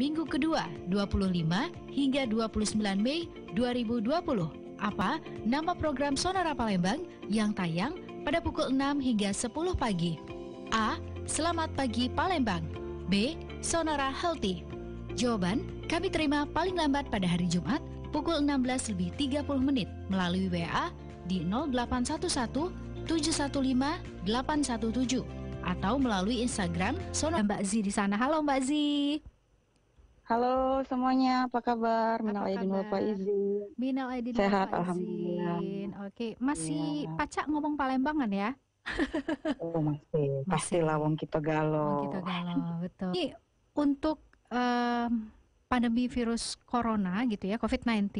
minggu kedua 25 hingga 29 Mei 2020. Apa nama program Sonora Palembang yang tayang pada pukul 6 hingga 10 pagi? A. Selamat Pagi Palembang B. Sonora Healthy Jawaban kami terima paling lambat pada hari Jumat pukul 16 lebih 30 menit melalui WA di 0811 715 817 atau melalui Instagram Sonora Mbak Z di sana. Halo Mbak Z. Halo semuanya, apa kabar? Minal aidin Bapak izin Minal aidin Sehat alhamdulillah. Oke, masih ya. pacak ngomong Palembangan ya? oh, masih. Pasti Wong kita galau. Kita galau, betul. Ini untuk um, pandemi virus corona gitu ya, COVID-19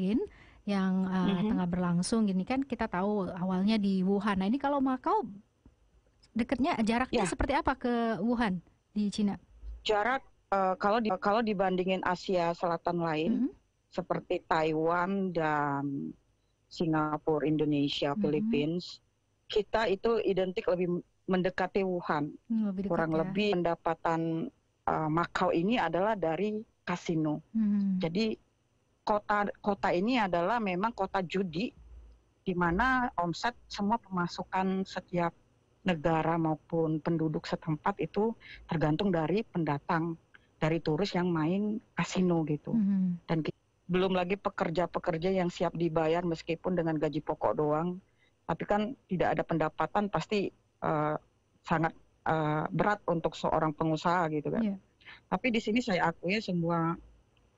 yang uh, mm -hmm. tengah berlangsung gini kan kita tahu awalnya di Wuhan. Nah, ini kalau Makau dekatnya jaraknya ya. seperti apa ke Wuhan di Cina? Jarak Eh, kalau di, kalau dibandingin Asia Selatan lain mm -hmm. seperti Taiwan dan Singapura, Indonesia, mm -hmm. Philippines, kita itu identik lebih mendekati Wuhan. Hmm, lebih dekat Kurang ya. lebih pendapatan uh, eh, Makau ini adalah dari kasino. Hmm. Jadi kota kota ini adalah memang kota judi di mana omset semua pemasukan setiap negara maupun penduduk setempat itu tergantung dari pendatang dari turis yang main kasino gitu. Mm-hmm. Dan belum lagi pekerja-pekerja yang siap dibayar meskipun dengan gaji pokok doang, tapi kan tidak ada pendapatan pasti uh, sangat uh, berat untuk seorang pengusaha gitu kan. Yeah. Tapi di sini saya akui semua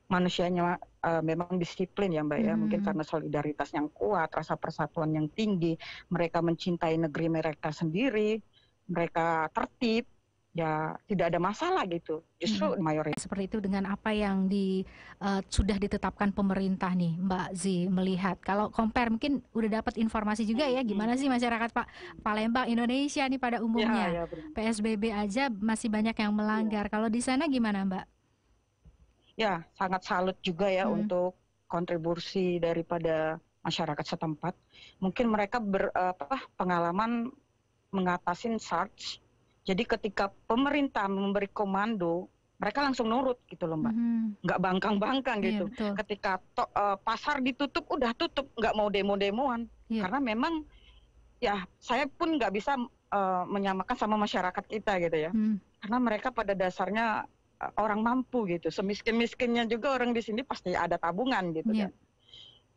manusianya uh, memang disiplin ya Mbak ya, mm-hmm. mungkin karena solidaritas yang kuat, rasa persatuan yang tinggi, mereka mencintai negeri mereka sendiri, mereka tertib ya tidak ada masalah gitu. Justru hmm. mayoritas seperti itu dengan apa yang di uh, sudah ditetapkan pemerintah nih, Mbak Zi melihat. Kalau compare mungkin udah dapat informasi juga ya gimana sih masyarakat Pak Palembang Indonesia nih pada umumnya. Ya, ya, PSBB aja masih banyak yang melanggar. Ya. Kalau di sana gimana, Mbak? Ya, sangat salut juga ya hmm. untuk kontribusi daripada masyarakat setempat. Mungkin mereka ber, eh, apa, pengalaman mengatasin SARS jadi ketika pemerintah memberi komando, mereka langsung nurut gitu loh mbak, hmm. nggak bangkang-bangkang yeah, gitu. Betul. Ketika to, uh, pasar ditutup, udah tutup, nggak mau demo-demoan, yeah. karena memang ya saya pun nggak bisa uh, menyamakan sama masyarakat kita gitu ya, hmm. karena mereka pada dasarnya eh, orang mampu gitu, semiskin-miskinnya juga orang di sini pasti ada tabungan gitu yeah. kan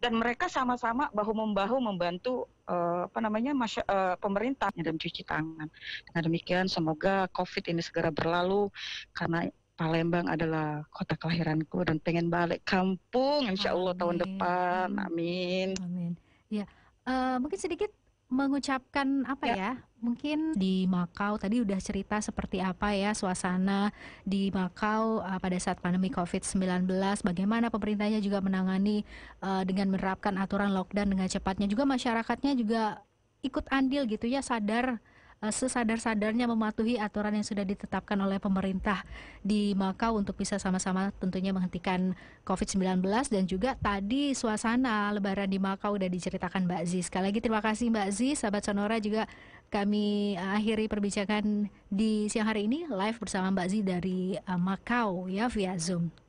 dan mereka sama-sama bahu membahu membantu uh, apa namanya masya, uh, pemerintah dalam cuci tangan. Nah demikian semoga COVID ini segera berlalu karena Palembang adalah kota kelahiranku dan pengen balik kampung insya Allah amin. tahun depan. Amin. Amin. Ya, uh, mungkin sedikit mengucapkan apa ya. ya? Mungkin di Makau tadi udah cerita seperti apa ya suasana di Makau uh, pada saat pandemi COVID-19, bagaimana pemerintahnya juga menangani uh, dengan menerapkan aturan lockdown dengan cepatnya juga masyarakatnya juga ikut andil gitu ya sadar Eh, sesadar-sadarnya mematuhi aturan yang sudah ditetapkan oleh pemerintah di Makau untuk bisa sama-sama tentunya menghentikan COVID-19 dan juga tadi suasana lebaran di Makau udah diceritakan Mbak Ziz. Sekali lagi terima kasih Mbak Ziz, sahabat Sonora juga kami eh, akhiri perbincangan di siang hari ini live bersama Mbak Ziz dari eh, Makau ya via Zoom.